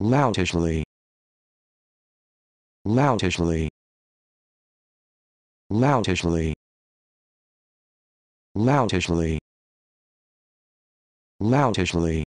loudishly loudishly loudishly loudishly loudishly